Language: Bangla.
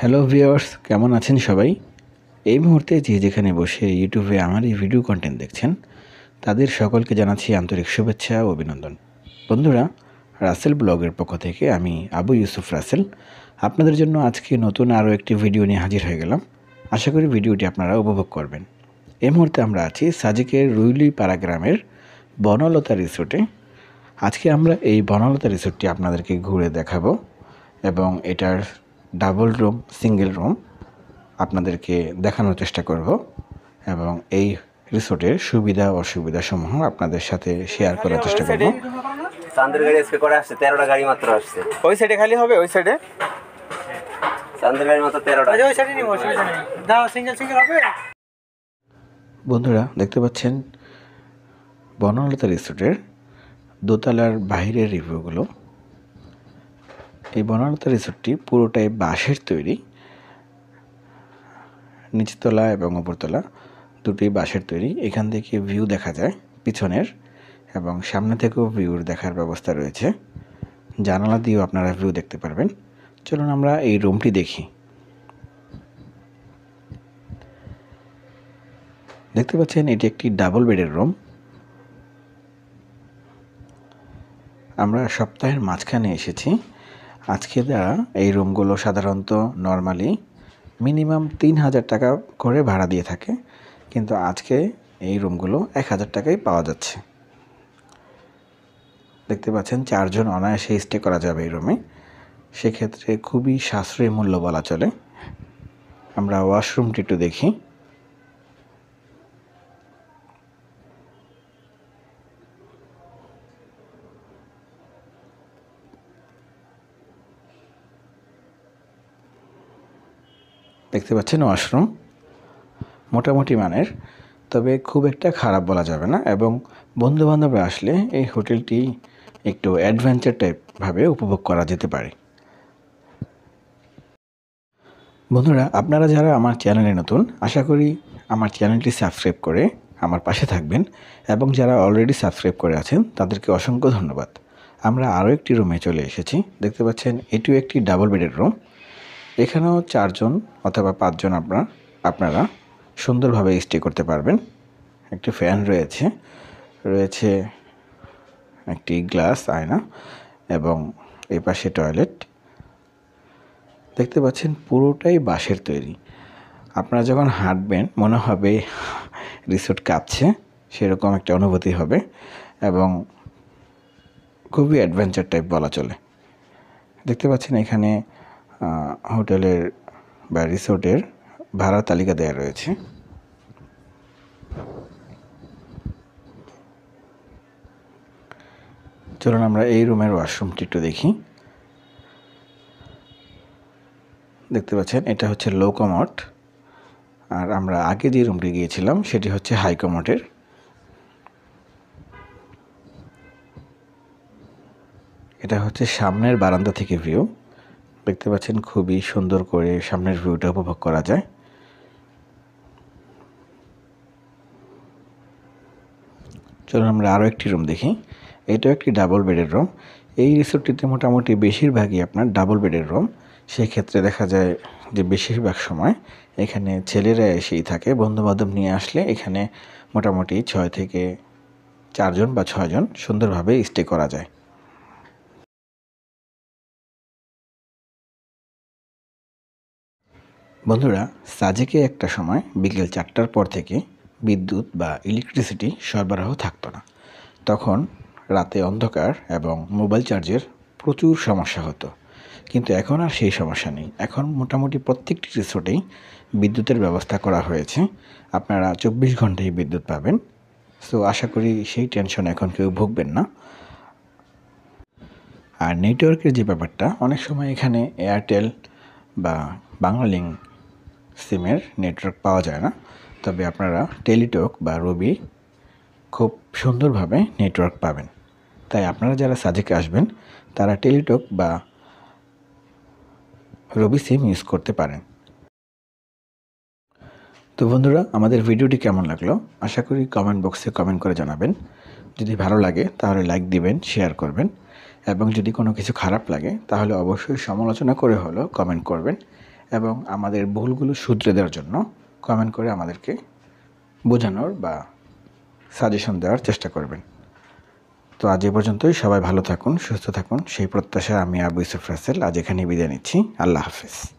হ্যালো ভিওর্স কেমন আছেন সবাই এই মুহূর্তে যে যেখানে বসে ইউটিউবে আমার এই ভিডিও কন্টেন্ট দেখছেন তাদের সকলকে জানাচ্ছি আন্তরিক শুভেচ্ছা ও অভিনন্দন বন্ধুরা রাসেল ব্লগের পক্ষ থেকে আমি আবু ইউসুফ রাসেল আপনাদের জন্য আজকে নতুন আরও একটি ভিডিও নিয়ে হাজির হয়ে গেলাম আশা করি ভিডিওটি আপনারা উপভোগ করবেন এই মুহূর্তে আমরা আছি সাজিকের রুইলি পাড়া গ্রামের বনলতা রিসোর্টে আজকে আমরা এই বনলতা রিসোর্টটি আপনাদেরকে ঘুরে দেখাবো এবং এটার ডাবল রুম সিঙ্গেল রুম আপনাদেরকে দেখানোর চেষ্টা করব এবং এই রিসোর্টের সুবিধা অসুবিধাসমূহ আপনাদের সাথে শেয়ার করার চেষ্টা করব চান্দের গাড়ি আজকে করে আসছে তেরোটা গাড়ি মাত্র আসছে ওই সাইডে খালি হবে ওই সাইডে চান্দের গাড়ি মাত্র তেরোটা আচ্ছা, ওই সাইডে নিব দাও সিঙ্গেল সিঙ্গেল হবে বন্ধুরা দেখতে পাচ্ছেন বনলতা রিসোর্টের দোতলার বাইরের রিভিউগুলো এই বনলতা রিসোর্টটি পুরোটাই বাঁশের তৈরি নিচতলা এবং উপরতলা দুটি বাঁশের তৈরি এখান থেকে ভিউ দেখা যায় পিছনের এবং সামনে থেকেও ভিউর দেখার ব্যবস্থা রয়েছে জানালা দিয়েও আপনারা ভিউ দেখতে পারবেন চলুন আমরা এই রুমটি দেখি দেখতে পাচ্ছেন এটি একটি ডাবল বেডের রুম আমরা সপ্তাহের মাঝখানে এসেছি আজকে যারা এই রুমগুলো সাধারণত নর্মালি মিনিমাম তিন হাজার টাকা করে ভাড়া দিয়ে থাকে কিন্তু আজকে এই রুমগুলো এক হাজার টাকায় পাওয়া যাচ্ছে দেখতে পাচ্ছেন চারজন অনায়াসে স্টে করা যাবে এই রুমে সেক্ষেত্রে খুবই সাশ্রয়ী মূল্য বলা চলে আমরা ওয়াশরুমটি একটু দেখি দেখতে পাচ্ছেন ওয়াশরুম মোটামুটি মানের তবে খুব একটা খারাপ বলা যাবে না এবং বন্ধুবান্ধবরা আসলে এই হোটেলটি একটু অ্যাডভেঞ্চার টাইপভাবে উপভোগ করা যেতে পারে বন্ধুরা আপনারা যারা আমার চ্যানেলে নতুন আশা করি আমার চ্যানেলটি সাবস্ক্রাইব করে আমার পাশে থাকবেন এবং যারা অলরেডি সাবস্ক্রাইব করে আছেন তাদেরকে অসংখ্য ধন্যবাদ আমরা আরও একটি রুমে চলে এসেছি দেখতে পাচ্ছেন এটিও একটি ডাবল বেডের রুম এখানেও চারজন অথবা পাঁচজন আপনার আপনারা সুন্দরভাবে স্টে করতে পারবেন একটি ফ্যান রয়েছে রয়েছে একটি গ্লাস আয়না এবং এ পাশে টয়লেট দেখতে পাচ্ছেন পুরোটাই বাঁশের তৈরি আপনারা যখন হাঁটবেন মনে হবে রিসোর্ট কাঁপছে সেরকম একটা অনুভূতি হবে এবং খুবই অ্যাডভেঞ্চার টাইপ বলা চলে দেখতে পাচ্ছেন এখানে হোটেলের বা রিসোর্টের ভাড়া তালিকা দেওয়া রয়েছে চলুন আমরা এই রুমের ওয়াশরুমটি একটু দেখি দেখতে পাচ্ছেন এটা হচ্ছে লো কমট আর আমরা আগে যে রুমটি গিয়েছিলাম সেটি হচ্ছে হাই কমটের এটা হচ্ছে সামনের বারান্দা থেকে ভিউ দেখতে পাচ্ছেন খুবই সুন্দর করে সামনের ভিউটা উপভোগ করা যায় চলুন আমরা আরও একটি রুম দেখি এটাও একটি ডাবল বেডের রুম এই রিসোর্টটিতে মোটামুটি বেশিরভাগই আপনার ডাবল বেডের রুম সেক্ষেত্রে দেখা যায় যে বেশিরভাগ সময় এখানে ছেলেরা এসেই থাকে বন্ধুবান্ধব নিয়ে আসলে এখানে মোটামুটি ছয় থেকে চারজন বা ছয়জন সুন্দরভাবে স্টে করা যায় বন্ধুরা সাজেকে একটা সময় বিকেল চারটার পর থেকে বিদ্যুৎ বা ইলেকট্রিসিটি সরবরাহ থাকতো না তখন রাতে অন্ধকার এবং মোবাইল চার্জের প্রচুর সমস্যা হতো কিন্তু এখন আর সেই সমস্যা নেই এখন মোটামুটি প্রত্যেকটি রিসোর্টেই বিদ্যুতের ব্যবস্থা করা হয়েছে আপনারা চব্বিশ ঘন্টায় বিদ্যুৎ পাবেন সো আশা করি সেই টেনশন এখন কেউ ভুগবেন না আর নেটওয়ার্কের যে ব্যাপারটা অনেক সময় এখানে এয়ারটেল বা বাংলালিঙ্ক সিমের নেটওয়ার্ক পাওয়া যায় না তবে আপনারা টেলিটক বা রবি খুব সুন্দরভাবে নেটওয়ার্ক পাবেন তাই আপনারা যারা সাজেকে আসবেন তারা টেলিটক বা রবি সিম ইউজ করতে পারেন তো বন্ধুরা আমাদের ভিডিওটি কেমন লাগলো আশা করি কমেন্ট বক্সে কমেন্ট করে জানাবেন যদি ভালো লাগে তাহলে লাইক দিবেন শেয়ার করবেন এবং যদি কোনো কিছু খারাপ লাগে তাহলে অবশ্যই সমালোচনা করে হলেও কমেন্ট করবেন এবং আমাদের ভুলগুলো শুধরে দেওয়ার জন্য কমেন্ট করে আমাদেরকে বোঝানোর বা সাজেশন দেওয়ার চেষ্টা করবেন তো আজ এ পর্যন্তই সবাই ভালো থাকুন সুস্থ থাকুন সেই প্রত্যাশা আমি আবু ইউসুফ রাসেল আজ এখানে বিদায় নিচ্ছি আল্লাহ হাফিজ